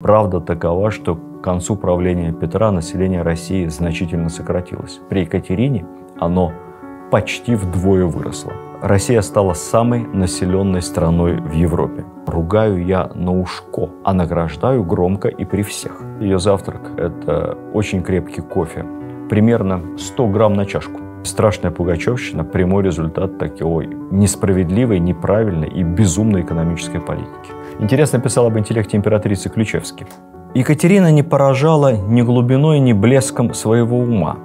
Правда такова, что к концу правления Петра население России значительно сократилось. При Екатерине оно почти вдвое выросло. Россия стала самой населенной страной в Европе. Ругаю я на ушко, а награждаю громко и при всех. Ее завтрак – это очень крепкий кофе, примерно 100 грамм на чашку. Страшная пугачевщина – прямой результат такой несправедливой, неправильной и безумной экономической политики. Интересно писал об интеллекте императрицы Ключевский. Екатерина не поражала ни глубиной, ни блеском своего ума.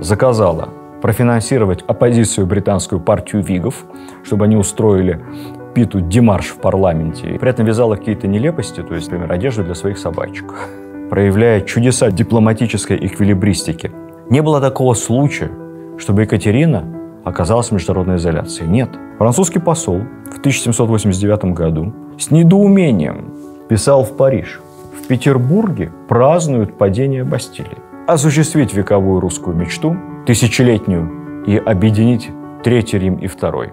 Заказала профинансировать оппозицию британскую партию Вигов, чтобы они устроили Питу демарш в парламенте. И при этом вязала какие-то нелепости, то есть, например, одежду для своих собачек, проявляя чудеса дипломатической эквилибристики. Не было такого случая, чтобы Екатерина оказалась в международной изоляции. Нет. Французский посол в 1789 году с недоумением писал в Париж. В Петербурге празднуют падение Бастилии. Осуществить вековую русскую мечту, тысячелетнюю, и объединить Третий Рим и Второй.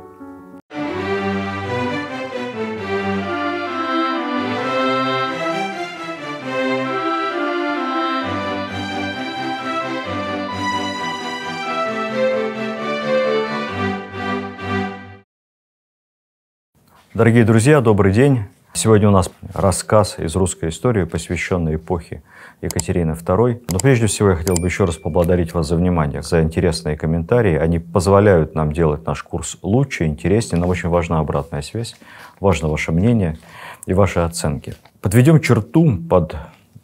Дорогие друзья, добрый день. Сегодня у нас рассказ из русской истории, посвященный эпохе Екатерины II. Но прежде всего я хотел бы еще раз поблагодарить вас за внимание, за интересные комментарии. Они позволяют нам делать наш курс лучше, интереснее. Нам очень важна обратная связь, важно ваше мнение и ваши оценки. Подведем черту под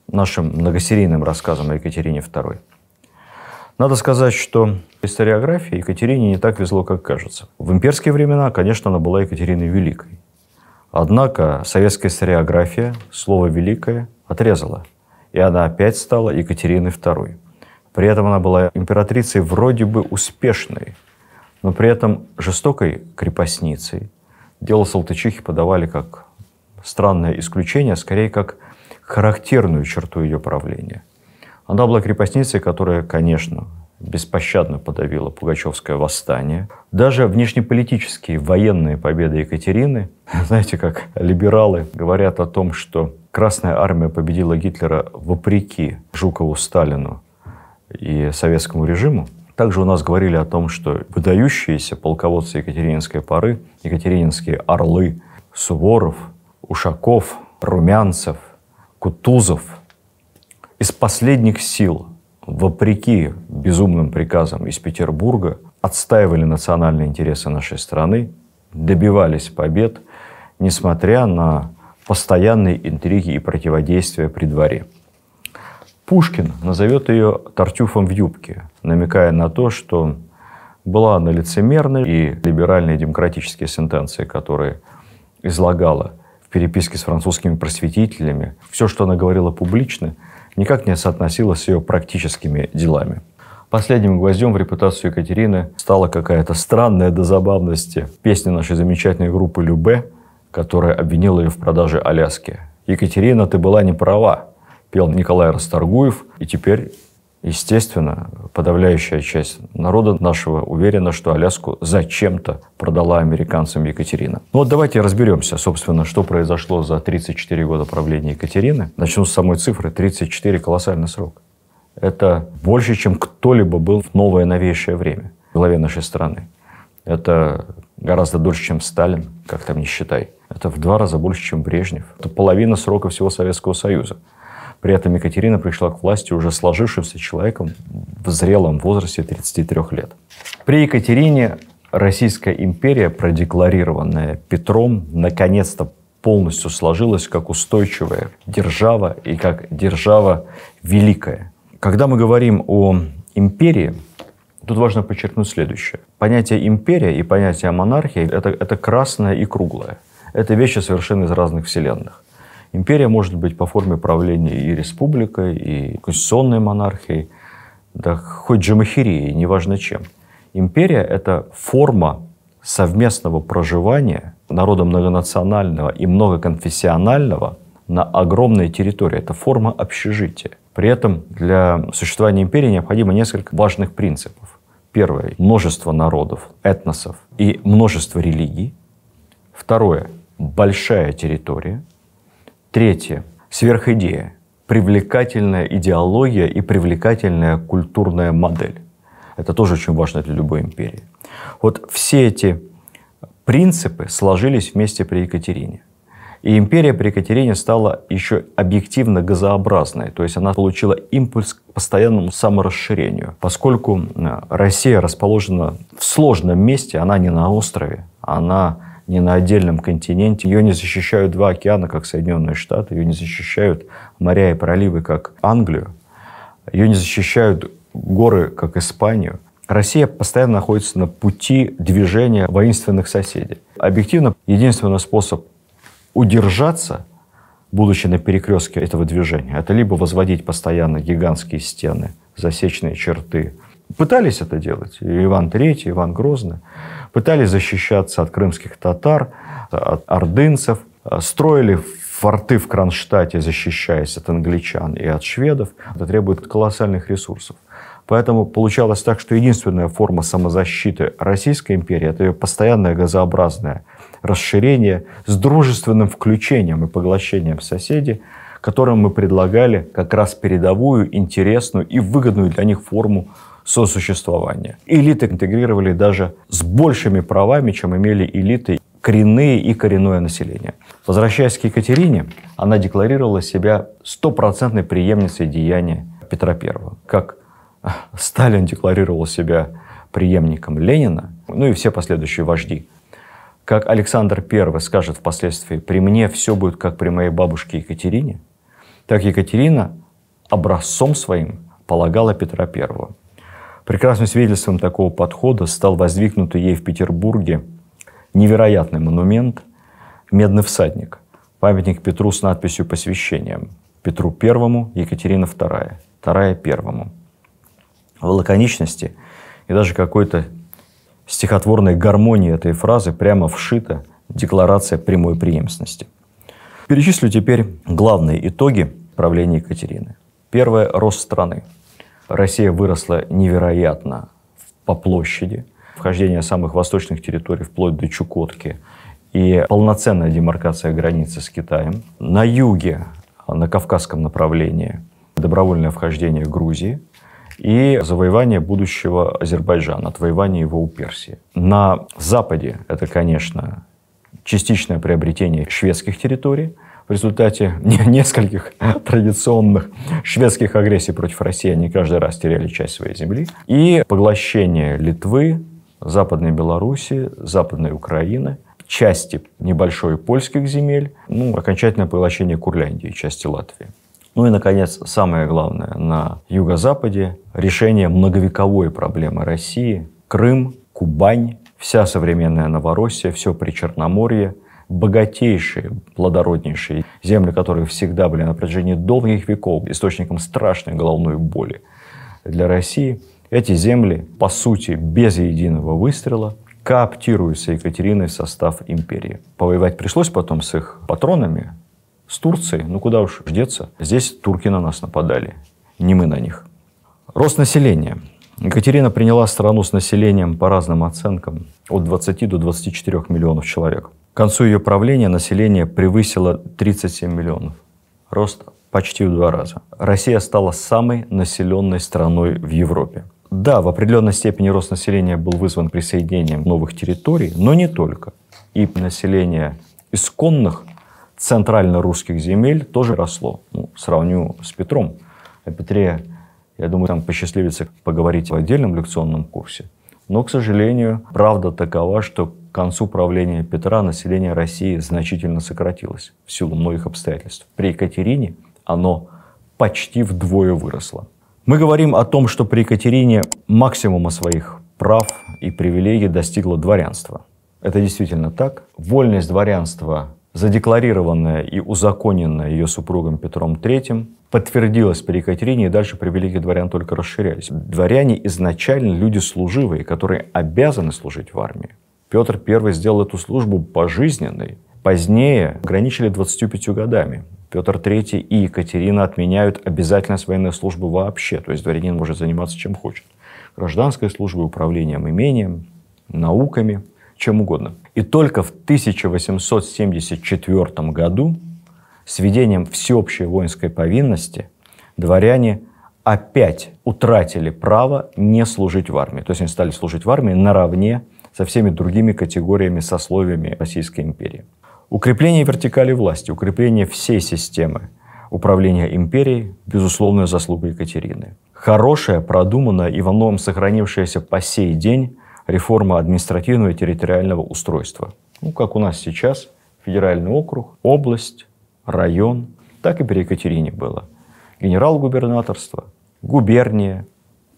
нашим многосерийным рассказом о Екатерине II. Надо сказать, что историографии Екатерине не так везло, как кажется. В имперские времена, конечно, она была Екатериной Великой. Однако советская историография слово «великое» отрезала, и она опять стала Екатериной II. При этом она была императрицей вроде бы успешной, но при этом жестокой крепостницей. Дело Салтычихи подавали как странное исключение, а скорее как характерную черту ее правления. Она была крепостницей, которая, конечно, беспощадно подавила Пугачевское восстание. Даже внешнеполитические военные победы Екатерины, знаете, как либералы говорят о том, что Красная армия победила Гитлера вопреки Жукову, Сталину и советскому режиму. Также у нас говорили о том, что выдающиеся полководцы Екатерининской поры, екатерининские орлы Суворов, Ушаков, Румянцев, Кутузов из последних сил – вопреки безумным приказам из Петербурга, отстаивали национальные интересы нашей страны, добивались побед, несмотря на постоянные интриги и противодействия при дворе. Пушкин назовет ее «Тартюфом в юбке», намекая на то, что была она лицемерной, и либеральные демократические сентенции, которые излагала в переписке с французскими просветителями, все, что она говорила публично – никак не соотносилось с ее практическими делами. Последним гвоздем в репутацию Екатерины стала какая-то странная до забавности песня нашей замечательной группы «Любе», которая обвинила ее в продаже Аляски. «Екатерина, ты была не права», пел Николай Расторгуев, и теперь Естественно, подавляющая часть народа нашего уверена, что Аляску зачем-то продала американцам Екатерина. Ну вот давайте разберемся, собственно, что произошло за 34 года правления Екатерины. Начну с самой цифры. 34 – колоссальный срок. Это больше, чем кто-либо был в новое новейшее время в главе нашей страны. Это гораздо дольше, чем Сталин, как там не считай. Это в два раза больше, чем Брежнев. Это половина срока всего Советского Союза. При этом Екатерина пришла к власти уже сложившимся человеком в зрелом возрасте 33 лет. При Екатерине Российская империя, продекларированная Петром, наконец-то полностью сложилась как устойчивая держава и как держава великая. Когда мы говорим о империи, тут важно подчеркнуть следующее. Понятие империя и понятие монархии это, – это красное и круглое. Это вещи совершенно из разных вселенных. Империя может быть по форме правления и республикой, и конституционной монархией, да хоть джамахирией, неважно чем. Империя — это форма совместного проживания народа многонационального и многоконфессионального на огромной территории. Это форма общежития. При этом для существования империи необходимо несколько важных принципов. Первое — множество народов, этносов и множество религий. Второе — большая территория — Третье. Сверхидея. Привлекательная идеология и привлекательная культурная модель. Это тоже очень важно для любой империи. Вот все эти принципы сложились вместе при Екатерине. И империя при Екатерине стала еще объективно газообразной, то есть она получила импульс к постоянному саморасширению. Поскольку э, Россия расположена в сложном месте, она не на острове, она не на отдельном континенте. Ее не защищают два океана, как Соединенные Штаты. Ее не защищают моря и проливы, как Англию. Ее не защищают горы, как Испанию. Россия постоянно находится на пути движения воинственных соседей. Объективно, единственный способ удержаться, будучи на перекрестке этого движения, это либо возводить постоянно гигантские стены, засечные черты. Пытались это делать и Иван Третий Иван Грозный пытались защищаться от крымских татар, от ордынцев, строили форты в Кронштадте, защищаясь от англичан и от шведов. Это требует колоссальных ресурсов. Поэтому получалось так, что единственная форма самозащиты Российской империи – это ее постоянное газообразное расширение с дружественным включением и поглощением соседей, которым мы предлагали как раз передовую, интересную и выгодную для них форму сосуществования. Элиты интегрировали даже с большими правами, чем имели элиты коренные и коренное население. Возвращаясь к Екатерине, она декларировала себя стопроцентной преемницей деяния Петра I. Как а, Сталин декларировал себя преемником Ленина, ну и все последующие вожди. Как Александр I скажет впоследствии, при мне все будет как при моей бабушке Екатерине, так Екатерина образцом своим полагала Петра I. Прекрасным свидетельством такого подхода стал воздвигнутый ей в Петербурге невероятный монумент «Медный всадник», памятник Петру с надписью «Посвящение», Петру Первому, Екатерина Вторая, вторая первому. В лаконичности и даже какой-то стихотворной гармонии этой фразы прямо вшита декларация прямой преемственности. Перечислю теперь главные итоги правления Екатерины. Первое – рост страны. Россия выросла невероятно по площади. Вхождение самых восточных территорий вплоть до Чукотки и полноценная демаркация границы с Китаем. На юге, на кавказском направлении, добровольное вхождение Грузии и завоевание будущего Азербайджана, отвоевание его у Персии. На западе это, конечно, частичное приобретение шведских территорий – в результате нескольких традиционных шведских агрессий против России они каждый раз теряли часть своей земли. И поглощение Литвы, Западной Белоруссии, Западной Украины – части небольшой польских земель, ну, окончательное поглощение Курляндии, части Латвии. Ну и, наконец, самое главное, на юго-западе решение многовековой проблемы России – Крым, Кубань, вся современная Новороссия, все при Черноморье богатейшие, плодороднейшие земли, которые всегда были на протяжении долгих веков источником страшной головной боли для России, эти земли, по сути, без единого выстрела кооптируются Екатериной в состав империи. Повоевать пришлось потом с их патронами, с Турцией, ну куда уж деться. Здесь турки на нас нападали, не мы на них. Рост населения. Екатерина приняла страну с населением по разным оценкам от 20 до 24 миллионов человек. К концу ее правления население превысило 37 миллионов. Рост почти в два раза. Россия стала самой населенной страной в Европе. Да, в определенной степени рост населения был вызван присоединением новых территорий, но не только. И население исконных центрально-русских земель тоже росло. Ну, сравню с Петром. О Петре, я думаю, там посчастливится поговорить в отдельном лекционном курсе. Но, к сожалению, правда такова, что к концу правления Петра население России значительно сократилось в силу многих обстоятельств. При Екатерине оно почти вдвое выросло. Мы говорим о том, что при Екатерине максимума своих прав и привилегий достигло дворянство. Это действительно так. Вольность дворянства, задекларированная и узаконенная ее супругом Петром III, подтвердилась при Екатерине, и дальше привилегии дворян только расширялись. Дворяне изначально люди служивые, которые обязаны служить в армии. Петр I сделал эту службу пожизненной. Позднее ограничили 25 годами. Петр III и Екатерина отменяют обязательность военной службы вообще. То есть дворянин может заниматься чем хочет. Гражданской службой, управлением имением, науками, чем угодно. И только в 1874 году с введением всеобщей воинской повинности дворяне опять утратили право не служить в армии. То есть они стали служить в армии наравне со всеми другими категориями сословиями Российской империи. Укрепление вертикали власти, укрепление всей системы управления империей – безусловная заслуга Екатерины. Хорошая, продуманная и во многом сохранившаяся по сей день реформа административного и территориального устройства. Ну, как у нас сейчас федеральный округ, область, район, так и при Екатерине было. Генерал-губернаторство, губерния,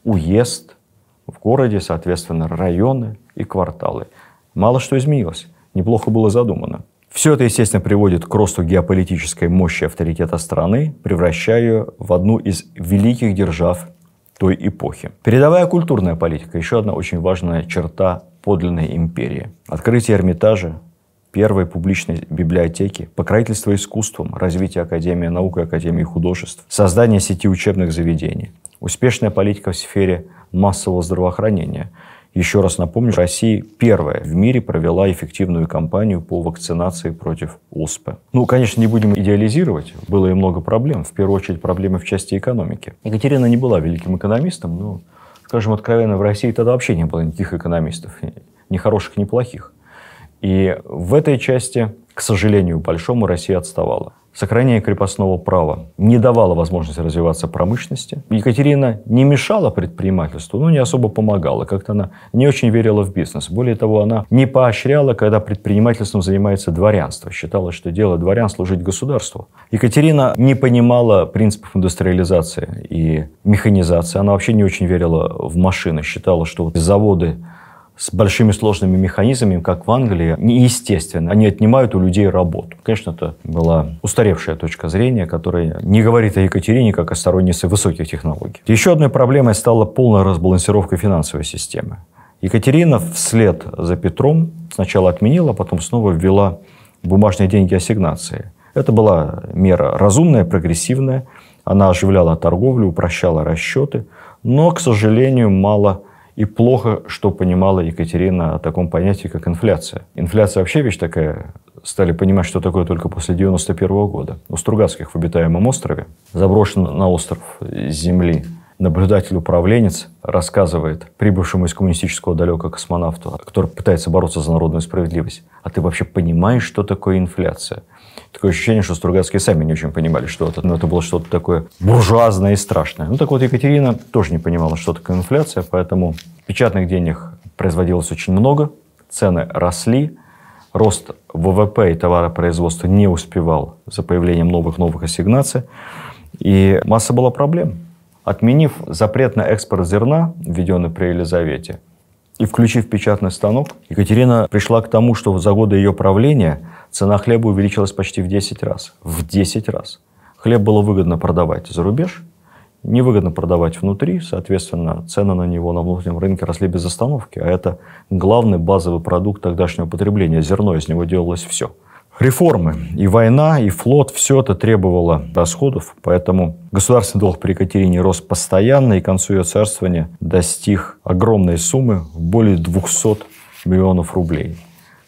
уезд – в городе, соответственно, районы и кварталы. Мало что изменилось, неплохо было задумано. Все это, естественно, приводит к росту геополитической мощи и авторитета страны, превращая ее в одну из великих держав той эпохи. Передовая культурная политика – еще одна очень важная черта подлинной империи. Открытие Эрмитажа, первой публичной библиотеки, покровительство искусством, развитие Академии наук и Академии художеств, создание сети учебных заведений, успешная политика в сфере массового здравоохранения. Еще раз напомню, Россия первая в мире провела эффективную кампанию по вакцинации против ОСП. Ну, конечно, не будем идеализировать. Было и много проблем. В первую очередь, проблемы в части экономики. Екатерина не была великим экономистом, но, скажем откровенно, в России тогда вообще не было никаких экономистов. Ни хороших, ни плохих. И в этой части, к сожалению, большому Россия отставала. Сохранение крепостного права не давало возможности развиваться промышленности. Екатерина не мешала предпринимательству, но не особо помогала. Как-то она не очень верила в бизнес. Более того, она не поощряла, когда предпринимательством занимается дворянство. Считала, что дело дворян служить государству. Екатерина не понимала принципов индустриализации и механизации. Она вообще не очень верила в машины. Считала, что заводы с большими сложными механизмами, как в Англии, неестественно. Они отнимают у людей работу. Конечно, это была устаревшая точка зрения, которая не говорит о Екатерине как о стороннице высоких технологий. Еще одной проблемой стала полная разбалансировка финансовой системы. Екатерина вслед за Петром сначала отменила, а потом снова ввела бумажные деньги ассигнации. Это была мера разумная, прогрессивная. Она оживляла торговлю, упрощала расчеты, но, к сожалению, мало и плохо, что понимала Екатерина о таком понятии, как инфляция. Инфляция вообще вещь такая, стали понимать, что такое только после 91 года. У Стругацких в обитаемом острове, заброшен на остров земли, наблюдатель-управленец рассказывает прибывшему из коммунистического далека космонавту, который пытается бороться за народную справедливость, а ты вообще понимаешь, что такое инфляция? Такое ощущение, что Стругацкие сами не очень понимали, что это. Но это было что-то такое буржуазное и страшное. Ну так вот, Екатерина тоже не понимала, что такое инфляция, поэтому печатных денег производилось очень много, цены росли, рост ВВП и товаропроизводства не успевал за появлением новых-новых ассигнаций, и масса была проблем. Отменив запрет на экспорт зерна, введенный при Елизавете, и включив печатный станок, Екатерина пришла к тому, что за годы ее правления Цена хлеба увеличилась почти в 10 раз. В 10 раз. Хлеб было выгодно продавать за рубеж, невыгодно продавать внутри, соответственно, цены на него на внутреннем рынке росли без остановки, а это главный базовый продукт тогдашнего потребления, зерно, из него делалось все. Реформы и война, и флот, все это требовало расходов, поэтому государственный долг при Екатерине рос постоянно, и к концу ее царствования достиг огромной суммы, более 200 миллионов рублей.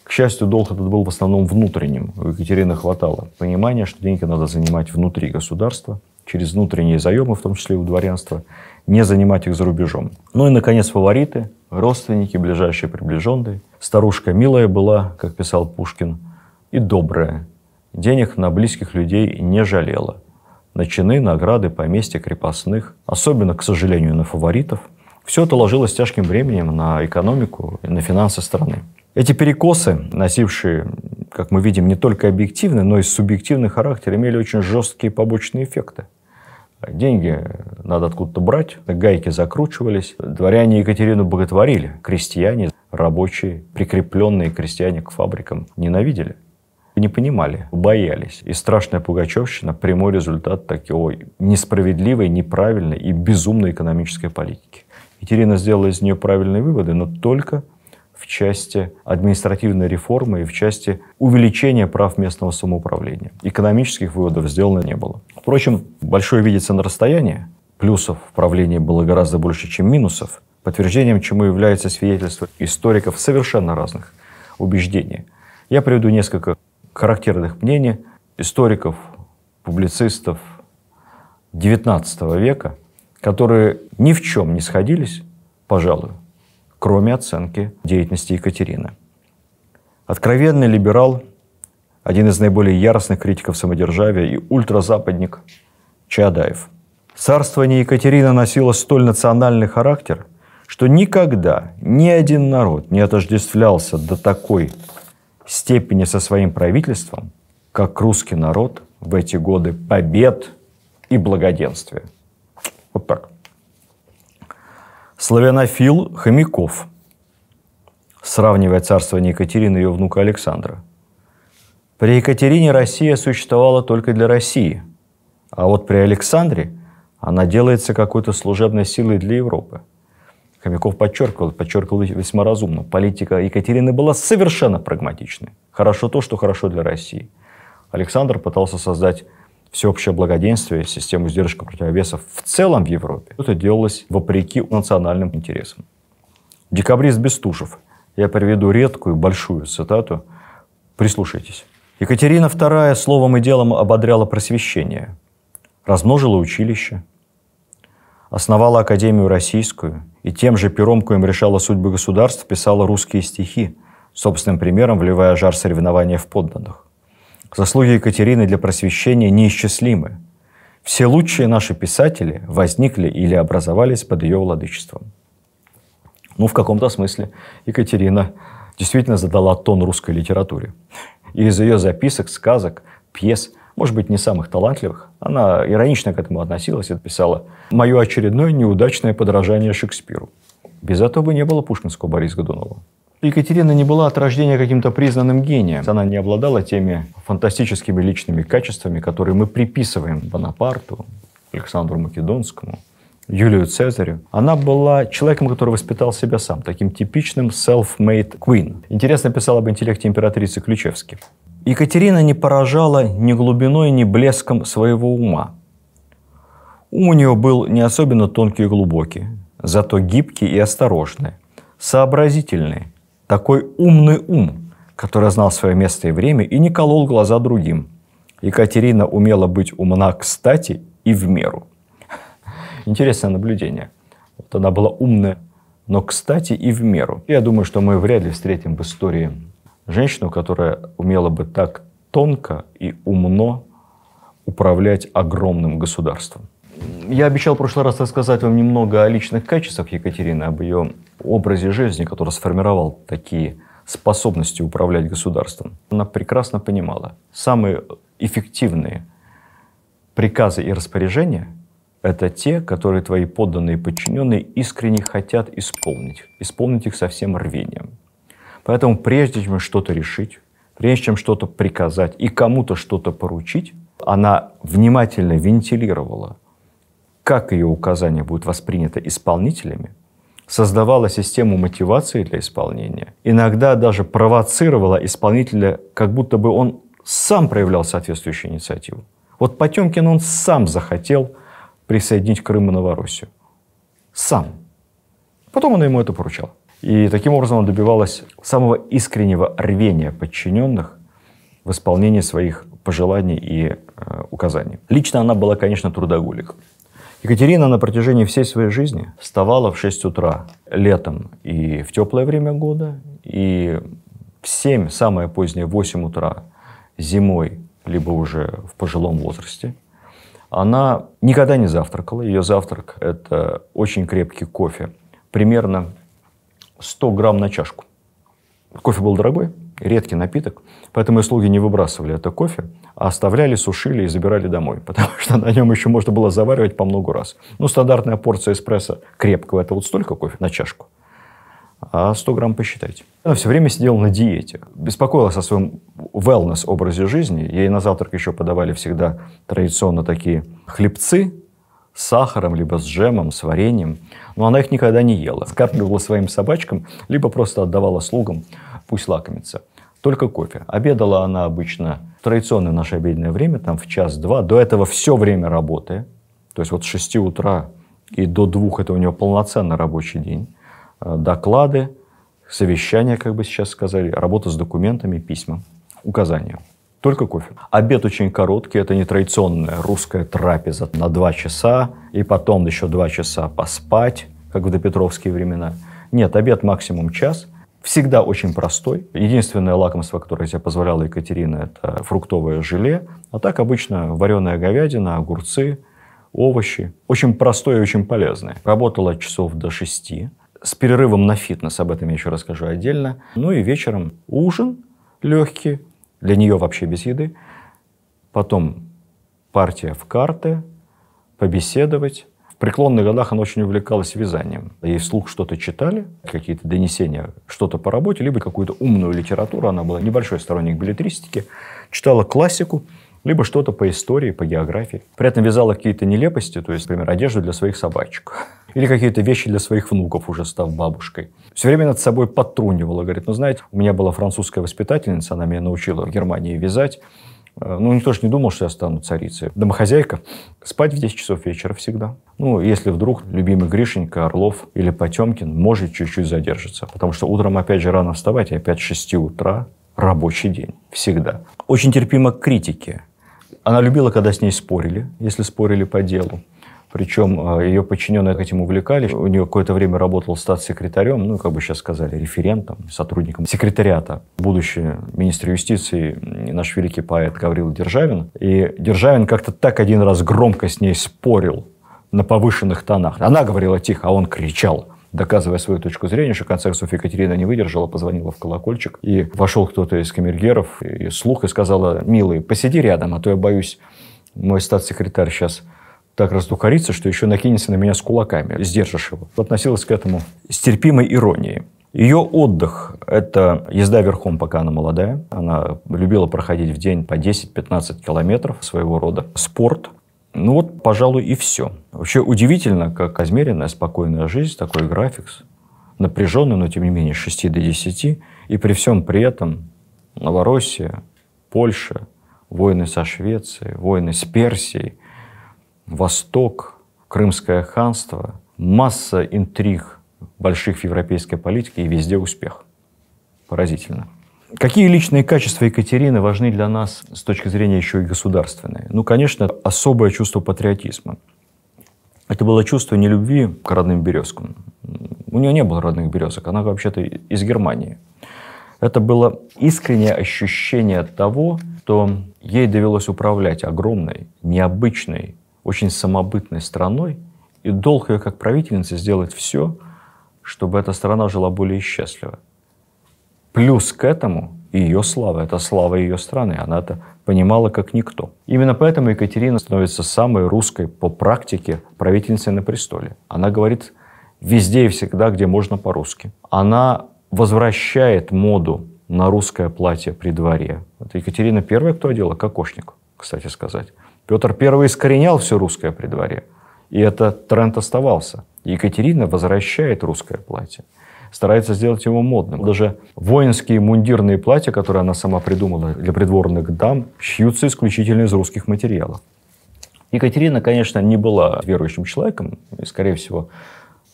К счастью, долг этот был в основном внутренним. У Екатерины хватало понимания, что деньги надо занимать внутри государства, через внутренние заемы, в том числе и у дворянства, не занимать их за рубежом. Ну и, наконец, фавориты, родственники, ближайшие приближенные. Старушка милая была, как писал Пушкин, и добрая. Денег на близких людей не жалела. На чины, награды, поместья крепостных, особенно, к сожалению, на фаворитов – все это ложилось тяжким временем на экономику и на финансы страны. Эти перекосы, носившие, как мы видим, не только объективный, но и субъективный характер, имели очень жесткие побочные эффекты. Деньги надо откуда-то брать, гайки закручивались. Дворяне Екатерину боготворили, крестьяне, рабочие, прикрепленные крестьяне к фабрикам, ненавидели не понимали, боялись. И страшная пугачевщина – прямой результат такой несправедливой, неправильной и безумной экономической политики. Екатерина сделала из нее правильные выводы, но только в части административной реформы и в части увеличения прав местного самоуправления. Экономических выводов сделано не было. Впрочем, большое видится на расстоянии. Плюсов в правлении было гораздо больше, чем минусов. Подтверждением чему является свидетельство историков совершенно разных убеждений. Я приведу несколько характерных мнений историков, публицистов XIX века – которые ни в чем не сходились, пожалуй, кроме оценки деятельности Екатерины. Откровенный либерал, один из наиболее яростных критиков самодержавия и ультразападник Чадаев. Царствование Екатерины носило столь национальный характер, что никогда ни один народ не отождествлялся до такой степени со своим правительством, как русский народ в эти годы побед и благоденствия. Вот так. Славянофил Хомяков сравнивая царствование Екатерины и ее внука Александра. При Екатерине Россия существовала только для России, а вот при Александре она делается какой-то служебной силой для Европы. Хомяков подчеркивал, подчеркивал весьма разумно, политика Екатерины была совершенно прагматичной. Хорошо то, что хорошо для России. Александр пытался создать всеобщее благоденствие, систему сдержек и противовесов в целом в Европе, это делалось вопреки национальным интересам. Декабрист Бестужев. Я приведу редкую, большую цитату. Прислушайтесь. Екатерина II словом и делом ободряла просвещение, размножила училище, основала Академию Российскую и тем же пером, коим решала судьбы государств, писала русские стихи, собственным примером вливая жар соревнования в подданных. Заслуги Екатерины для просвещения неисчислимы. Все лучшие наши писатели возникли или образовались под ее владычеством. Ну, в каком-то смысле Екатерина действительно задала тон русской литературе. И из ее записок, сказок, пьес, может быть, не самых талантливых, она иронично к этому относилась и писала «Мое очередное неудачное подражание Шекспиру». Без этого бы не было пушкинского Бориса Годунова. Екатерина не была от рождения каким-то признанным гением. Она не обладала теми фантастическими личными качествами, которые мы приписываем Бонапарту, Александру Македонскому, Юлию Цезарю. Она была человеком, который воспитал себя сам, таким типичным self-made queen. Интересно писал об интеллекте императрицы Ключевский. Екатерина не поражала ни глубиной, ни блеском своего ума. Ум у нее был не особенно тонкий и глубокий, зато гибкий и осторожный, сообразительный, такой умный ум, который знал свое место и время и не колол глаза другим. Екатерина умела быть умна кстати и в меру. Интересное наблюдение. Вот она была умная, но кстати и в меру. Я думаю, что мы вряд ли встретим в истории женщину, которая умела бы так тонко и умно управлять огромным государством. Я обещал в прошлый раз рассказать вам немного о личных качествах Екатерины, об ее образе жизни, который сформировал такие способности управлять государством. Она прекрасно понимала, самые эффективные приказы и распоряжения – это те, которые твои подданные подчиненные искренне хотят исполнить, исполнить их со всем рвением. Поэтому прежде чем что-то решить, прежде чем что-то приказать и кому-то что-то поручить, она внимательно вентилировала – как ее указания будут восприняты исполнителями, создавала систему мотивации для исполнения, иногда даже провоцировала исполнителя, как будто бы он сам проявлял соответствующую инициативу. Вот Потемкин, он сам захотел присоединить Крым и Новороссию. Сам. Потом она ему это поручала. И таким образом она добивалась самого искреннего рвения подчиненных в исполнении своих пожеланий и э, указаний. Лично она была, конечно, трудоголиком. Екатерина на протяжении всей своей жизни вставала в 6 утра летом и в теплое время года, и в 7, самое позднее, в 8 утра зимой, либо уже в пожилом возрасте. Она никогда не завтракала. Ее завтрак – это очень крепкий кофе. Примерно 100 грамм на чашку. Кофе был дорогой, редкий напиток, поэтому и слуги не выбрасывали это кофе, а оставляли, сушили и забирали домой, потому что на нем еще можно было заваривать по много раз. Ну, стандартная порция эспрессо крепкого – это вот столько кофе на чашку, а 100 грамм посчитайте. Она все время сидела на диете, беспокоилась о своем wellness образе жизни. Ей на завтрак еще подавали всегда традиционно такие хлебцы с сахаром, либо с джемом, с вареньем. Но она их никогда не ела. Скармливала своим собачкам, либо просто отдавала слугам пусть лакомится. Только кофе. Обедала она обычно в традиционное наше обеденное время, там в час-два. До этого все время работая. То есть вот с 6 утра и до двух это у нее полноценный рабочий день. Э, доклады, совещания, как бы сейчас сказали, работа с документами, письма, указания. Только кофе. Обед очень короткий, это не традиционная русская трапеза на два часа, и потом еще два часа поспать, как в допетровские времена. Нет, обед максимум час, всегда очень простой. Единственное лакомство, которое себе позволяла Екатерина, это фруктовое желе. А так обычно вареная говядина, огурцы, овощи. Очень простое и очень полезное. Работала часов до шести. С перерывом на фитнес, об этом я еще расскажу отдельно. Ну и вечером ужин легкий, для нее вообще без еды. Потом партия в карты, побеседовать, в преклонных годах она очень увлекалась вязанием. Ей вслух что-то читали, какие-то донесения, что-то по работе, либо какую-то умную литературу. Она была небольшой сторонник билетристики. Читала классику, либо что-то по истории, по географии. При этом вязала какие-то нелепости, то есть, например, одежду для своих собачек. Или какие-то вещи для своих внуков, уже став бабушкой. Все время над собой подтрунивала. Говорит, ну, знаете, у меня была французская воспитательница, она меня научила в Германии вязать. Э, ну, никто же не думал, что я стану царицей. Домохозяйка. Спать в 10 часов вечера всегда. Ну, если вдруг любимый Гришенька, Орлов или Потемкин может чуть-чуть задержится. Потому что утром опять же рано вставать, и опять 6 утра рабочий день. Всегда. Очень терпимо к критике. Она любила, когда с ней спорили, если спорили по делу. Причем а, ее подчиненные этим увлекались. У нее какое-то время работал статс-секретарем, ну, как бы сейчас сказали, референтом, сотрудником секретариата. Будущий министр юстиции, наш великий поэт Гаврил Державин. И Державин как-то так один раз громко с ней спорил на повышенных тонах. Она говорила тихо, а он кричал доказывая свою точку зрения, что в конце концов Екатерина не выдержала, позвонила в колокольчик, и вошел кто-то из камергеров, и слух, и сказала, милый, посиди рядом, а то я боюсь, мой статс-секретарь сейчас так раздухарится, что еще накинется на меня с кулаками, сдержишь его. Относилась к этому с терпимой иронией. Ее отдых – это езда верхом, пока она молодая. Она любила проходить в день по 10-15 километров своего рода. Спорт. Ну вот, пожалуй, и все. Вообще удивительно, как измеренная спокойная жизнь, такой график, напряженный, но тем не менее, с 6 до 10, и при всем при этом Новороссия, Польша, войны со Швецией, войны с Персией – Восток, Крымское ханство, масса интриг больших в европейской политике и везде успех. Поразительно. Какие личные качества Екатерины важны для нас с точки зрения еще и государственной? Ну, конечно, особое чувство патриотизма. Это было чувство не любви к родным березкам. У нее не было родных березок, она вообще-то из Германии. Это было искреннее ощущение того, что ей довелось управлять огромной, необычной, очень самобытной страной, и долг ее как правительницы сделать все, чтобы эта страна жила более счастливо. Плюс к этому ее слава, это слава ее страны, она это понимала как никто. Именно поэтому Екатерина становится самой русской по практике правительницей на престоле. Она говорит везде и всегда, где можно по-русски. Она возвращает моду на русское платье при дворе. Это Екатерина первая, кто одела кокошник, кстати сказать. Петр I искоренял все русское при дворе. И этот тренд оставался. Екатерина возвращает русское платье. Старается сделать его модным. Даже воинские мундирные платья, которые она сама придумала для придворных дам, шьются исключительно из русских материалов. Екатерина, конечно, не была верующим человеком, и, скорее всего,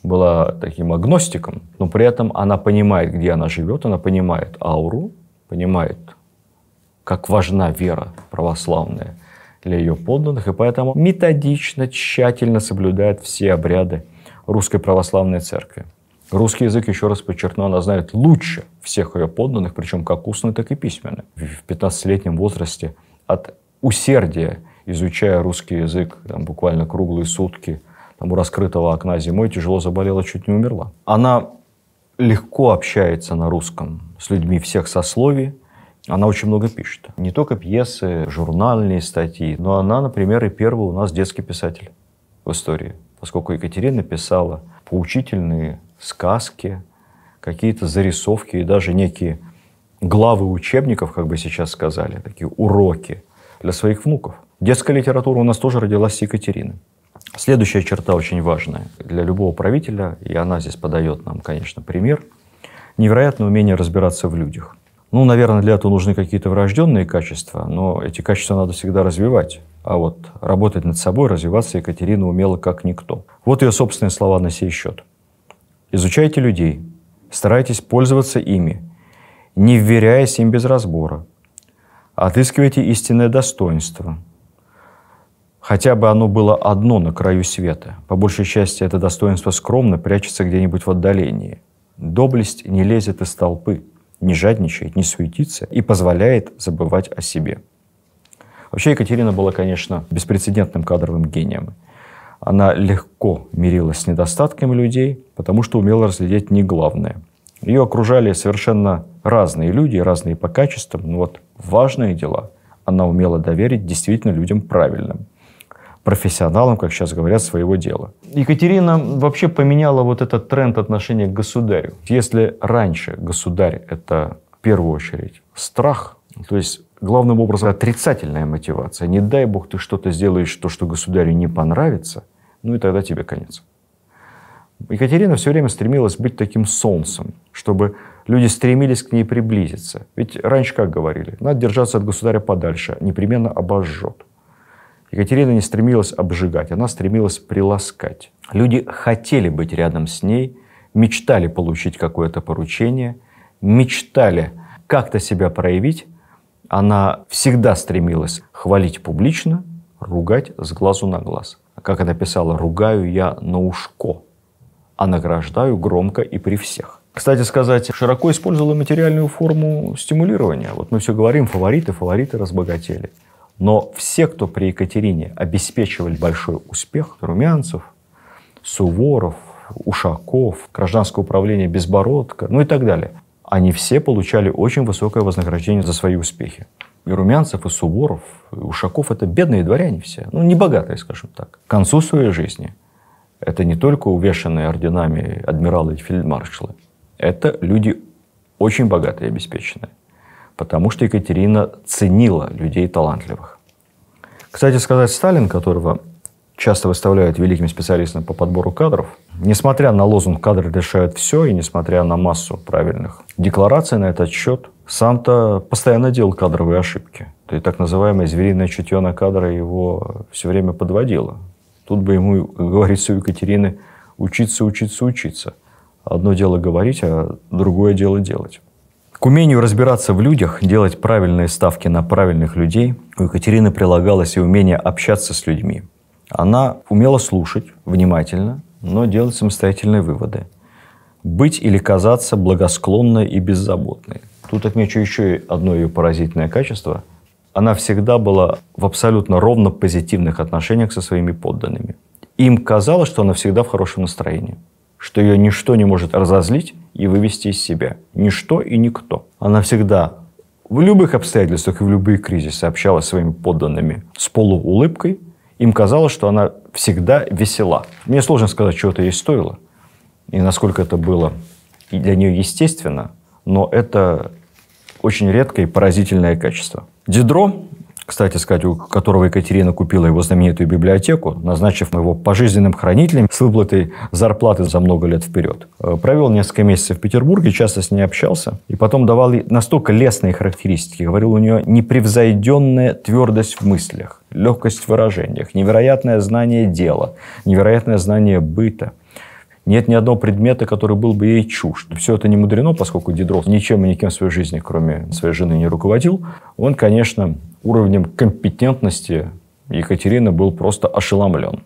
была таким агностиком, но при этом она понимает, где она живет, она понимает ауру, понимает, как важна вера православная для ее подданных, и поэтому методично, тщательно соблюдает все обряды Русской Православной Церкви. Русский язык, еще раз подчеркну, она знает лучше всех ее подданных, причем как устно, так и письменно. В 15-летнем возрасте от усердия, изучая русский язык там, буквально круглые сутки, там, у раскрытого окна зимой тяжело заболела, чуть не умерла. Она легко общается на русском с людьми всех сословий, она очень много пишет. Не только пьесы, журнальные статьи, но она, например, и первый у нас детский писатель в истории, поскольку Екатерина писала поучительные сказки, какие-то зарисовки и даже некие главы учебников, как бы сейчас сказали, такие уроки для своих внуков. Детская литература у нас тоже родилась с Екатерины. Следующая черта очень важная для любого правителя, и она здесь подает нам, конечно, пример, невероятное умение разбираться в людях. Ну, наверное, для этого нужны какие-то врожденные качества, но эти качества надо всегда развивать. А вот работать над собой, развиваться Екатерина умела как никто. Вот ее собственные слова на сей счет. «Изучайте людей, старайтесь пользоваться ими, не вверяясь им без разбора. Отыскивайте истинное достоинство. Хотя бы оно было одно на краю света. По большей части это достоинство скромно прячется где-нибудь в отдалении. Доблесть не лезет из толпы не жадничает, не суетится и позволяет забывать о себе. Вообще Екатерина была, конечно, беспрецедентным кадровым гением. Она легко мирилась с недостатками людей, потому что умела разглядеть не главное. Ее окружали совершенно разные люди, разные по качествам, но вот важные дела она умела доверить действительно людям правильным профессионалом, как сейчас говорят, своего дела. Екатерина вообще поменяла вот этот тренд отношения к государю. Если раньше государь – это в первую очередь страх, то есть главным образом отрицательная мотивация. Не дай бог ты что-то сделаешь, то, что государю не понравится, ну и тогда тебе конец. Екатерина все время стремилась быть таким солнцем, чтобы люди стремились к ней приблизиться. Ведь раньше как говорили, надо держаться от государя подальше, непременно обожжет. Екатерина не стремилась обжигать, она стремилась приласкать. Люди хотели быть рядом с ней, мечтали получить какое-то поручение, мечтали как-то себя проявить. Она всегда стремилась хвалить публично, ругать с глазу на глаз. Как она писала, «ругаю я на ушко, а награждаю громко и при всех». Кстати сказать, широко использовала материальную форму стимулирования. Вот мы все говорим, фавориты, фавориты разбогатели. Но все, кто при Екатерине обеспечивали большой успех, Румянцев, Суворов, Ушаков, гражданское управление Безбородко, ну и так далее, они все получали очень высокое вознаграждение за свои успехи. И Румянцев, и Суворов, и Ушаков – это бедные дворяне все, ну, не богатые, скажем так. К концу своей жизни это не только увешанные орденами адмиралы и фельдмаршалы, это люди очень богатые и обеспеченные потому что Екатерина ценила людей талантливых. Кстати сказать, Сталин, которого часто выставляют великим специалистом по подбору кадров, несмотря на лозунг «кадры решают все» и несмотря на массу правильных деклараций на этот счет, сам-то постоянно делал кадровые ошибки. То есть так называемое звериное чутье на кадры его все время подводило. Тут бы ему, как говорится у Екатерины, учиться, учиться, учиться. Одно дело говорить, а другое дело делать. К умению разбираться в людях, делать правильные ставки на правильных людей у Екатерины прилагалось и умение общаться с людьми. Она умела слушать внимательно, но делать самостоятельные выводы. Быть или казаться благосклонной и беззаботной. Тут отмечу еще одно ее поразительное качество. Она всегда была в абсолютно ровно позитивных отношениях со своими подданными. Им казалось, что она всегда в хорошем настроении что ее ничто не может разозлить и вывести из себя. Ничто и никто. Она всегда в любых обстоятельствах и в любые кризисы общалась своими подданными с полуулыбкой. Им казалось, что она всегда весела. Мне сложно сказать, чего это ей стоило и насколько это было и для нее естественно, но это очень редкое и поразительное качество. Дидро кстати сказать, у которого Екатерина купила его знаменитую библиотеку, назначив его пожизненным хранителем с выплатой зарплаты за много лет вперед. Э, провел несколько месяцев в Петербурге, часто с ней общался, и потом давал настолько лестные характеристики. Говорил, у нее непревзойденная твердость в мыслях, легкость в выражениях, невероятное знание дела, невероятное знание быта – нет ни одного предмета, который был бы ей чужд. Все это не мудрено, поскольку Дидров ничем и никем в своей жизни, кроме своей жены, не руководил. Он, конечно, уровнем компетентности Екатерины был просто ошеломлен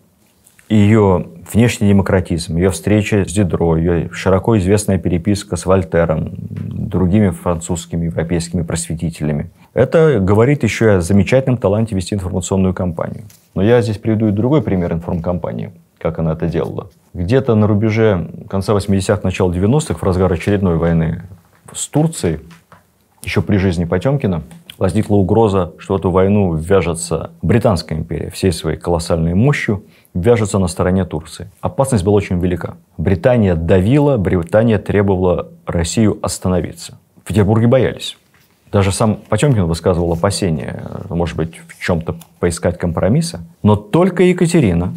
ее внешний демократизм, ее встреча с Дидро, ее широко известная переписка с Вольтером, другими французскими, европейскими просветителями. Это говорит еще о замечательном таланте вести информационную кампанию. Но я здесь приведу и другой пример информкомпании, как она это делала. Где-то на рубеже конца 80-х, начала 90-х, в разгар очередной войны с Турцией, еще при жизни Потемкина, возникла угроза, что в эту войну ввяжется Британская империя всей своей колоссальной мощью, вяжется на стороне Турции. Опасность была очень велика. Британия давила, Британия требовала Россию остановиться. В Петербурге боялись. Даже сам Потемкин высказывал опасения, может быть, в чем-то поискать компромисса. Но только Екатерина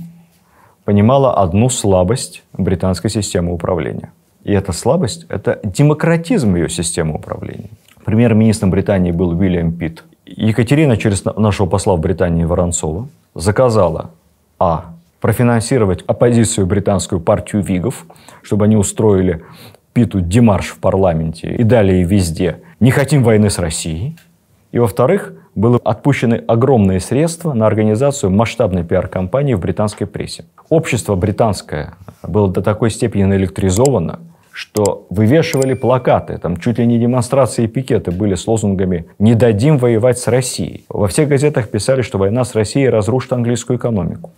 понимала одну слабость британской системы управления. И эта слабость – это демократизм ее системы управления. Премьер-министром Британии был Уильям Питт. Екатерина через нашего посла в Британии Воронцова заказала А. Профинансировать оппозицию британскую партию Вигов, чтобы они устроили Питу демарш в парламенте и далее везде. Не хотим войны с Россией. И во-вторых, было отпущены огромные средства на организацию масштабной пиар-компании в британской прессе. Общество британское было до такой степени наэлектризовано, что вывешивали плакаты, там чуть ли не демонстрации и пикеты были с лозунгами «Не дадим воевать с Россией». Во всех газетах писали, что война с Россией разрушит английскую экономику.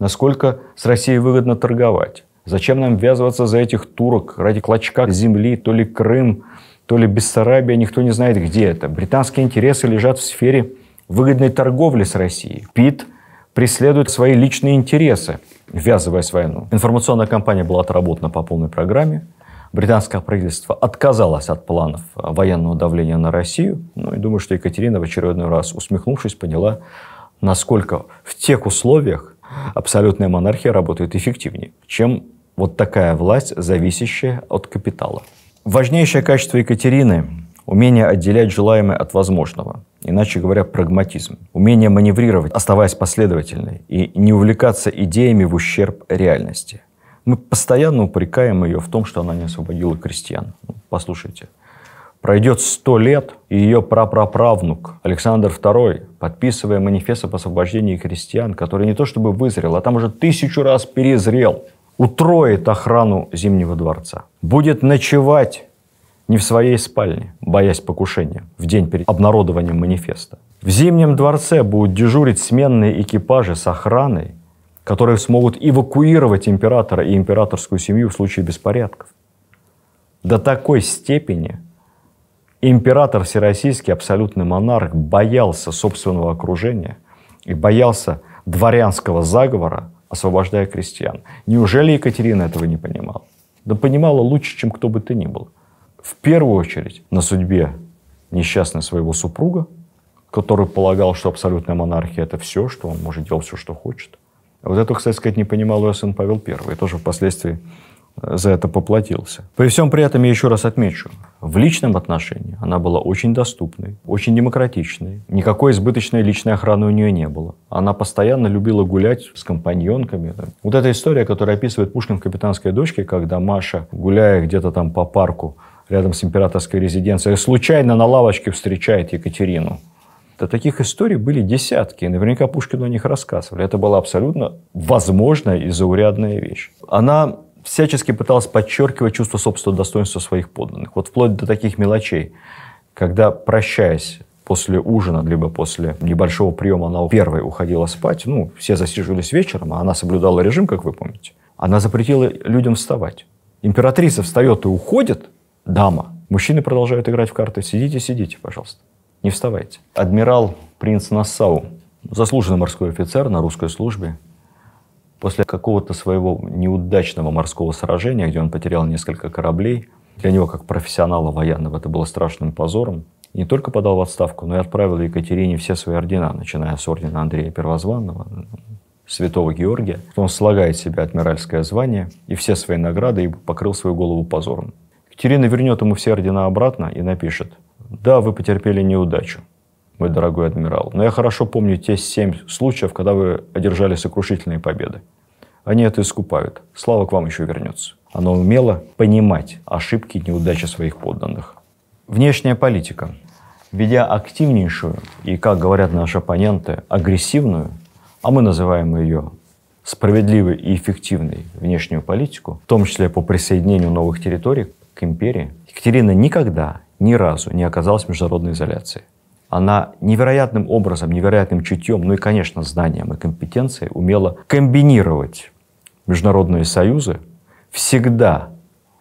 Насколько с Россией выгодно торговать? Зачем нам ввязываться за этих турок ради клочка земли, то ли Крым, то ли Бессарабия, никто не знает, где это. Британские интересы лежат в сфере выгодной торговли с Россией. Пит преследует свои личные интересы, ввязываясь в войну. Информационная кампания была отработана по полной программе британское правительство отказалось от планов э, военного давления на Россию. Ну и думаю, что Екатерина в очередной раз, усмехнувшись, поняла, насколько в тех условиях абсолютная монархия работает эффективнее, чем вот такая власть, зависящая от капитала. Важнейшее качество Екатерины – умение отделять желаемое от возможного. Иначе говоря, прагматизм. Умение маневрировать, оставаясь последовательной, и не увлекаться идеями в ущерб реальности. Мы постоянно упрекаем ее в том, что она не освободила крестьян. Ну, послушайте. Пройдет сто лет, и ее прапраправнук Александр II, подписывая манифест об освобождении крестьян, который не то чтобы вызрел, а там уже тысячу раз перезрел, утроит охрану Зимнего дворца. Будет ночевать не в своей спальне, боясь покушения, в день перед обнародованием манифеста. В Зимнем дворце будут дежурить сменные экипажи с охраной, которые смогут эвакуировать императора и императорскую семью в случае беспорядков. До такой степени император всероссийский, абсолютный монарх, боялся собственного окружения и боялся дворянского заговора, освобождая крестьян. Неужели Екатерина этого не понимала? Да понимала лучше, чем кто бы ты ни был. В первую очередь на судьбе несчастной своего супруга, который полагал, что абсолютная монархия – это все, что он может делать все, что хочет – а вот это, кстати сказать, не понимал и сын Павел I, и тоже впоследствии э, за это поплатился. При всем при этом я еще раз отмечу, в личном отношении она была очень доступной, очень демократичной, никакой избыточной личной охраны у нее не было. Она постоянно любила гулять с компаньонками. Вот эта история, которую описывает Пушкин в «Капитанской дочке», когда Маша, гуляя где-то там по парку рядом с императорской резиденцией, случайно на лавочке встречает Екатерину. Да таких историй были десятки, наверняка Пушкин о них рассказывал. Это была абсолютно возможная и заурядная вещь. Она всячески пыталась подчеркивать чувство собственного достоинства своих подданных. Вот вплоть до таких мелочей, когда, прощаясь после ужина, либо после небольшого приема, она первой уходила спать. Ну, все засиживались вечером, а она соблюдала режим, как вы помните. Она запретила людям вставать. Императрица встает и уходит, дама. Мужчины продолжают играть в карты. Сидите, сидите, пожалуйста. Не вставайте. Адмирал принц Нассау, заслуженный морской офицер на русской службе, после какого-то своего неудачного морского сражения, где он потерял несколько кораблей, для него как профессионала военного это было страшным позором, не только подал в отставку, но и отправил Екатерине все свои ордена, начиная с ордена Андрея Первозванного, святого Георгия. Он слагает себе адмиральское звание и все свои награды и покрыл свою голову позором. Екатерина вернет ему все ордена обратно и напишет – да, вы потерпели неудачу, мой дорогой адмирал, но я хорошо помню те семь случаев, когда вы одержали сокрушительные победы. Они это искупают. Слава к вам еще вернется. Оно умело понимать ошибки и неудачи своих подданных. Внешняя политика. Ведя активнейшую и, как говорят наши оппоненты, агрессивную, а мы называем ее справедливой и эффективной внешнюю политику, в том числе по присоединению новых территорий к империи, Екатерина никогда ни разу не оказалась в международной изоляции. Она невероятным образом, невероятным чутьем, ну и, конечно, знанием и компетенцией умела комбинировать международные союзы всегда,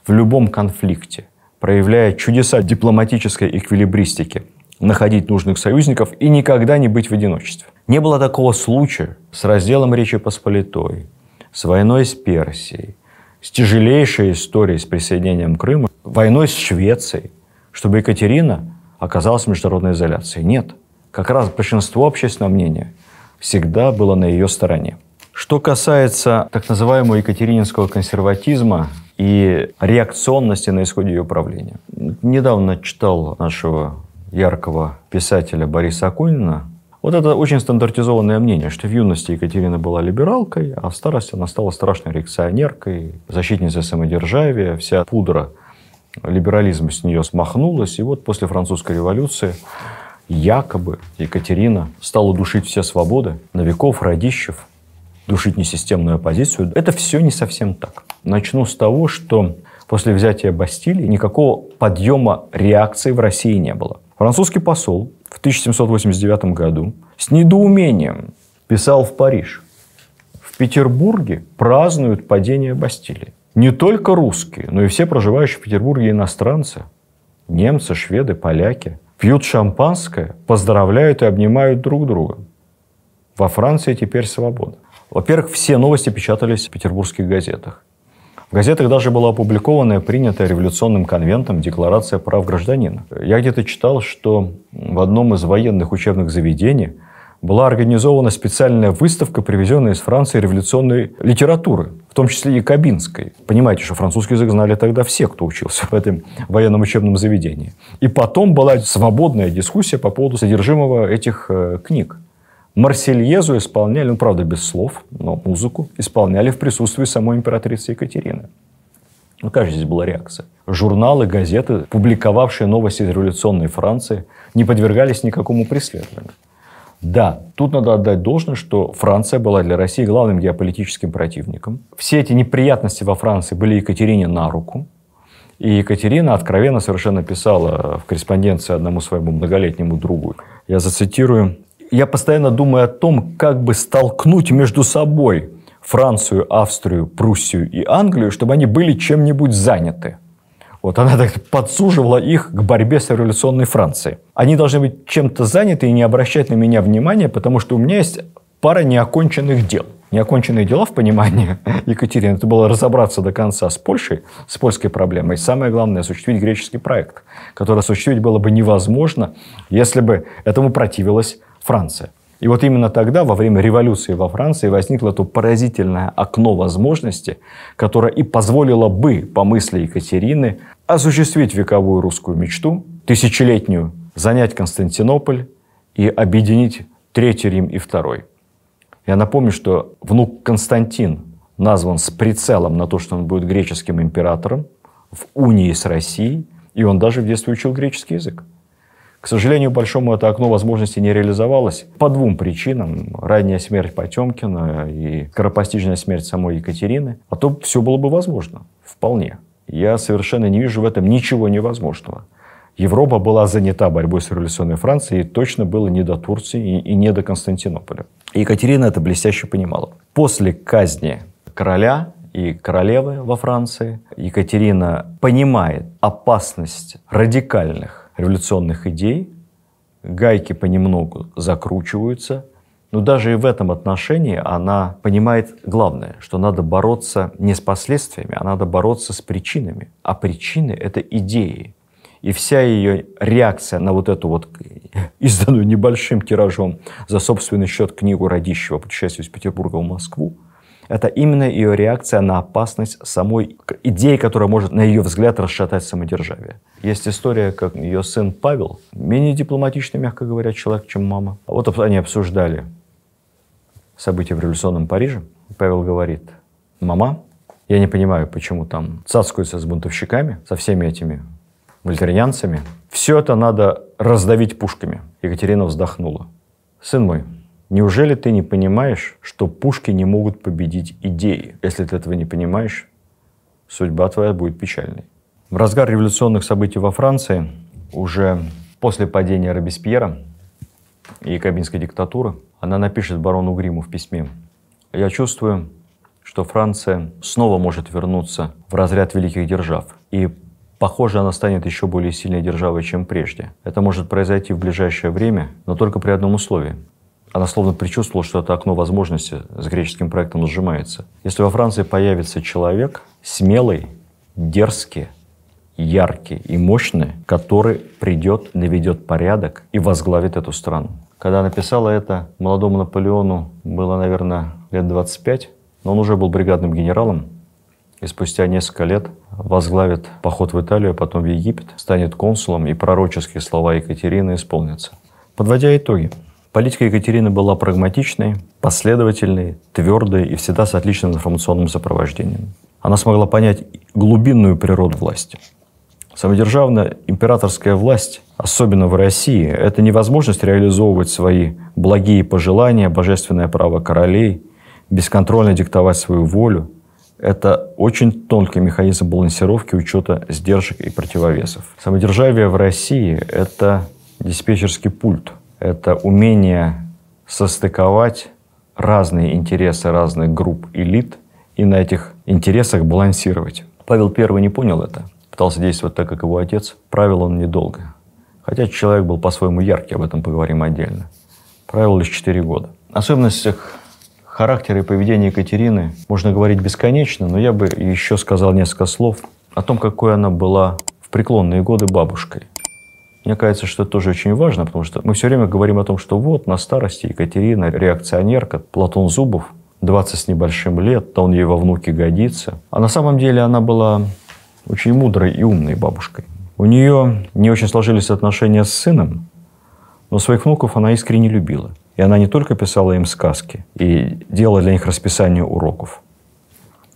в любом конфликте, проявляя чудеса дипломатической эквилибристики, находить нужных союзников и никогда не быть в одиночестве. Не было такого случая с разделом Речи Посполитой, с войной с Персией, с тяжелейшей историей с присоединением Крыма, войной с Швецией, чтобы Екатерина оказалась в международной изоляции. Нет. Как раз большинство общественного мнения всегда было на ее стороне. Что касается так называемого екатерининского консерватизма и реакционности на исходе ее правления. Недавно читал нашего яркого писателя Бориса Акунина. Вот это очень стандартизованное мнение, что в юности Екатерина была либералкой, а в старости она стала страшной реакционеркой, защитницей самодержавия, вся пудра – либерализм с нее смахнулось, и вот после французской революции якобы Екатерина стала душить все свободы, новиков, Родищев душить несистемную оппозицию. Это все не совсем так. Начну с того, что после взятия Бастилии никакого подъема реакции в России не было. Французский посол в 1789 году с недоумением писал в Париж. В Петербурге празднуют падение Бастилии не только русские, но и все проживающие в Петербурге иностранцы, немцы, шведы, поляки, пьют шампанское, поздравляют и обнимают друг друга. Во Франции теперь свобода. Во-первых, все новости печатались в петербургских газетах. В газетах даже была опубликована и принята революционным конвентом декларация прав гражданина. Я где-то читал, что в одном из военных учебных заведений – была организована специальная выставка, привезенная из Франции революционной литературы, в том числе и кабинской. Понимаете, что французский язык знали тогда все, кто учился в этом военном учебном заведении. И потом была свободная дискуссия по поводу содержимого этих э, книг. Марсельезу исполняли, ну, правда, без слов, но музыку исполняли в присутствии самой императрицы Екатерины. Ну, какая здесь была реакция? Журналы, газеты, публиковавшие новости из революционной Франции, не подвергались никакому преследованию. Да, тут надо отдать должное, что Франция была для России главным геополитическим противником. Все эти неприятности во Франции были Екатерине на руку. И Екатерина откровенно совершенно писала в корреспонденции одному своему многолетнему другу. Я зацитирую. «Я постоянно думаю о том, как бы столкнуть между собой Францию, Австрию, Пруссию и Англию, чтобы они были чем-нибудь заняты». Вот она так подсуживала их к борьбе с революционной Францией. Они должны быть чем-то заняты и не обращать на меня внимания, потому что у меня есть пара неоконченных дел. Неоконченные дела в понимании Екатерины, это было разобраться до конца с Польшей, с польской проблемой. И самое главное, осуществить греческий проект, который осуществить было бы невозможно, если бы этому противилась Франция. И вот именно тогда, во время революции во Франции, возникло то поразительное окно возможности, которое и позволило бы, по мысли Екатерины, осуществить вековую русскую мечту, тысячелетнюю, занять Константинополь и объединить Третий Рим и Второй. Я напомню, что внук Константин назван с прицелом на то, что он будет греческим императором в унии с Россией, и он даже в детстве учил греческий язык. К сожалению, большому это окно возможности не реализовалось по двум причинам. Ранняя смерть Потемкина и скоропостижная смерть самой Екатерины. А то все было бы возможно. Вполне. Я совершенно не вижу в этом ничего невозможного. Европа была занята борьбой с революционной Францией и точно было не до Турции и, не до Константинополя. Екатерина это блестяще понимала. После казни короля и королевы во Франции Екатерина понимает опасность радикальных революционных идей, гайки понемногу закручиваются, но даже и в этом отношении она понимает главное, что надо бороться не с последствиями, а надо бороться с причинами. А причины — это идеи. И вся ее реакция на вот эту вот изданную небольшим тиражом за собственный счет книгу Радищева «Путешествие из Петербурга в Москву» это именно ее реакция на опасность самой идеи, которая может, на ее взгляд, расшатать самодержавие. Есть история, как ее сын Павел, менее дипломатичный, мягко говоря, человек, чем мама. А вот они обсуждали события в революционном Париже. Павел говорит, мама, я не понимаю, почему там цацкаются с бунтовщиками, со всеми этими вольтерианцами. Все это надо раздавить пушками. Екатерина вздохнула. Сын мой, Неужели ты не понимаешь, что пушки не могут победить идеи? Если ты этого не понимаешь, судьба твоя будет печальной. В разгар революционных событий во Франции, уже после падения Робеспьера и кабинской диктатуры, она напишет барону Гриму в письме. «Я чувствую, что Франция снова может вернуться в разряд великих держав. И, похоже, она станет еще более сильной державой, чем прежде. Это может произойти в ближайшее время, но только при одном условии. Она словно предчувствовала, что это окно возможности с греческим проектом сжимается. Если во Франции появится человек смелый, дерзкий, яркий и мощный, который придет, наведет порядок и возглавит эту страну. Когда написала это молодому Наполеону, было, наверное, лет 25, но он уже был бригадным генералом, и спустя несколько лет возглавит поход в Италию, потом в Египет, станет консулом, и пророческие слова Екатерины исполнятся. Подводя итоги, Политика Екатерины была прагматичной, последовательной, твердой и всегда с отличным информационным сопровождением. Она смогла понять глубинную природу власти. Самодержавная императорская власть, особенно в России, это невозможность реализовывать свои благие пожелания, божественное право королей, бесконтрольно диктовать свою волю. Это очень тонкий механизм балансировки, учета сдержек и противовесов. Самодержавие в России – это диспетчерский пульт – это умение состыковать разные интересы разных групп элит и на этих интересах балансировать. Павел I не понял это, пытался действовать так, как его отец. Правил он недолго. Хотя человек был по-своему яркий, об этом поговорим отдельно. Правил лишь 4 года. Особенностях характера и поведения Екатерины можно говорить бесконечно, но я бы еще сказал несколько слов о том, какой она была в преклонные годы бабушкой. Мне кажется, что это тоже очень важно, потому что мы все время говорим о том, что вот на старости Екатерина реакционерка, Платон Зубов, 20 с небольшим лет, то он ей во внуки годится. А на самом деле она была очень мудрой и умной бабушкой. У нее не очень сложились отношения с сыном, но своих внуков она искренне любила. И она не только писала им сказки и делала для них расписание уроков,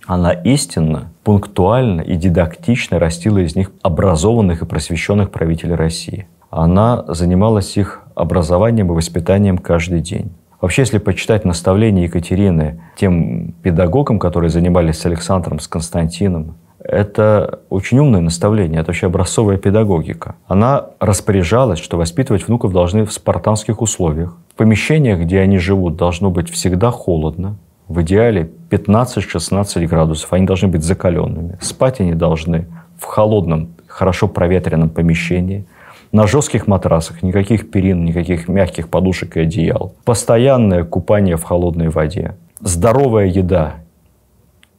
она истинно, пунктуально и дидактично растила из них образованных и просвещенных правителей России. Она занималась их образованием и воспитанием каждый день. Вообще, если почитать наставления Екатерины тем педагогам, которые занимались с Александром, с Константином, это очень умное наставление, это вообще образцовая педагогика. Она распоряжалась, что воспитывать внуков должны в спартанских условиях. В помещениях, где они живут, должно быть всегда холодно в идеале 15-16 градусов. Они должны быть закаленными. Спать они должны в холодном, хорошо проветренном помещении – на жестких матрасах, никаких перин, никаких мягких подушек и одеял. Постоянное купание в холодной воде. Здоровая еда.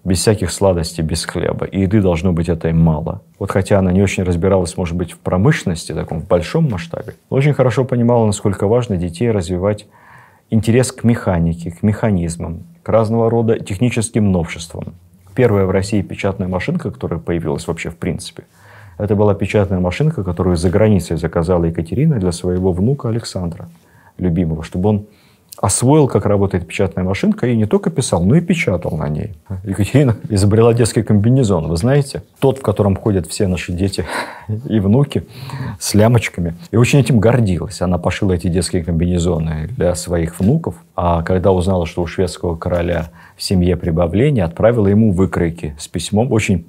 Без всяких сладостей, без хлеба. И еды должно быть этой мало. Вот хотя она не очень разбиралась, может быть, в промышленности, таком, в большом масштабе, но очень хорошо понимала, насколько важно детей развивать интерес к механике, к механизмам, к разного рода техническим новшествам. Первая в России печатная машинка, которая появилась вообще в принципе, это была печатная машинка, которую за границей заказала Екатерина для своего внука Александра, любимого, чтобы он освоил, как работает печатная машинка, и не только писал, но и печатал на ней. Екатерина изобрела детский комбинезон, вы знаете? Тот, в котором ходят все наши дети и внуки с лямочками. И очень этим гордилась. Она пошила эти детские комбинезоны для своих внуков. А когда узнала, что у шведского короля в семье прибавление, отправила ему выкройки с письмом. Очень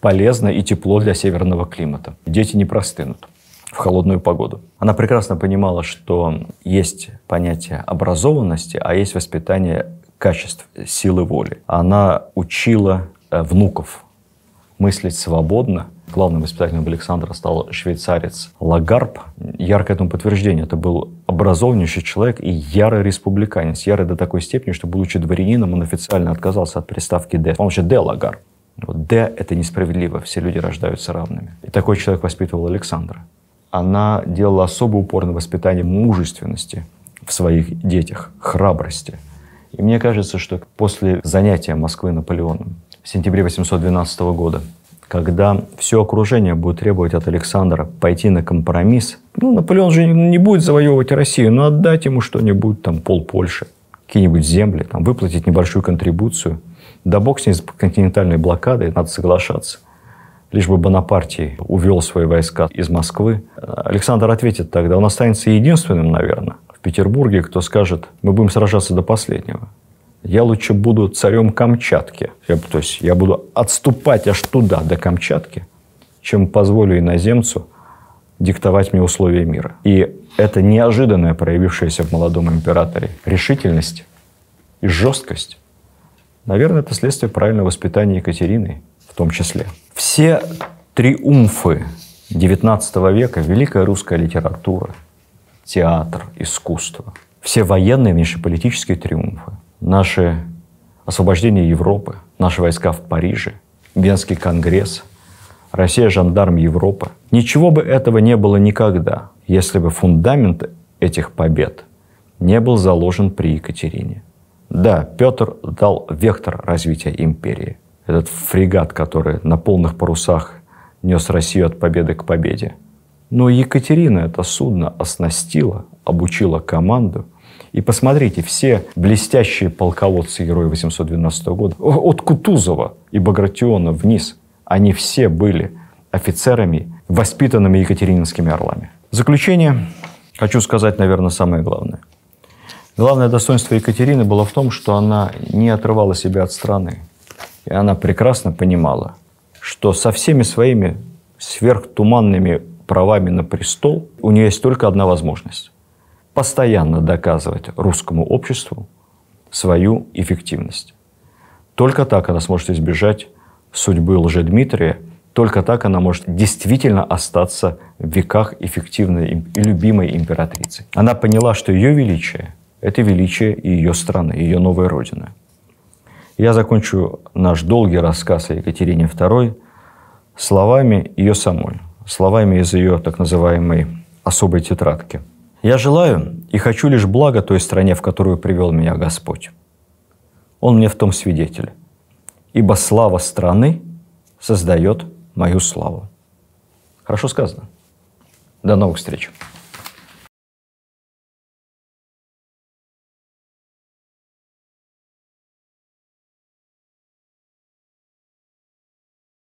полезно и тепло для северного климата. Дети не простынут в холодную погоду. Она прекрасно понимала, что есть понятие образованности, а есть воспитание качеств силы воли. Она учила э, внуков мыслить свободно. Главным воспитателем Александра стал швейцарец Лагарб. Яркое этому подтверждение. Это был образованнейший человек и ярый республиканец. Ярый до такой степени, что, будучи дворянином, он официально отказался от приставки Д. Он вообще Д Лагарб». Вот «де» — это несправедливо. Все люди рождаются равными. И такой человек воспитывал Александра она делала особый упор на воспитание мужественности в своих детях, храбрости. И мне кажется, что после занятия Москвы Наполеоном в сентябре 812 года, когда все окружение будет требовать от Александра пойти на компромисс, ну, Наполеон же не будет завоевывать Россию, но отдать ему что-нибудь, там, пол Польши, какие-нибудь земли, там, выплатить небольшую контрибуцию. Да бог с ней, с континентальной блокадой, надо соглашаться лишь бы Бонапартий увел свои войска из Москвы. Александр ответит тогда, он останется единственным, наверное, в Петербурге, кто скажет, мы будем сражаться до последнего. Я лучше буду царем Камчатки, я, то есть я буду отступать аж туда, до Камчатки, чем позволю иноземцу диктовать мне условия мира. И это неожиданная проявившаяся в молодом императоре решительность и жесткость, наверное, это следствие правильного воспитания Екатерины в том числе. Все триумфы XIX века, великая русская литература, театр, искусство, все военные, внешнеполитические триумфы, наше освобождение Европы, наши войска в Париже, Венский конгресс, Россия жандарм Европы. Ничего бы этого не было никогда, если бы фундамент этих побед не был заложен при Екатерине. Да, Петр дал вектор развития империи, этот фрегат, который на полных парусах нес Россию от победы к победе. Но Екатерина это судно оснастила, обучила команду. И посмотрите, все блестящие полководцы Герои 812 года, от Кутузова и Багратиона вниз, они все были офицерами, воспитанными екатерининскими орлами. В заключение хочу сказать, наверное, самое главное. Главное достоинство Екатерины было в том, что она не отрывала себя от страны. И она прекрасно понимала, что со всеми своими сверхтуманными правами на престол у нее есть только одна возможность – постоянно доказывать русскому обществу свою эффективность. Только так она сможет избежать судьбы лжедмитрия, только так она может действительно остаться в веках эффективной и любимой императрицей. Она поняла, что ее величие – это величие ее страны, ее новой родины – я закончу наш долгий рассказ о Екатерине II словами ее самой, словами из ее так называемой особой тетрадки. «Я желаю и хочу лишь блага той стране, в которую привел меня Господь. Он мне в том свидетель. Ибо слава страны создает мою славу». Хорошо сказано. До новых встреч.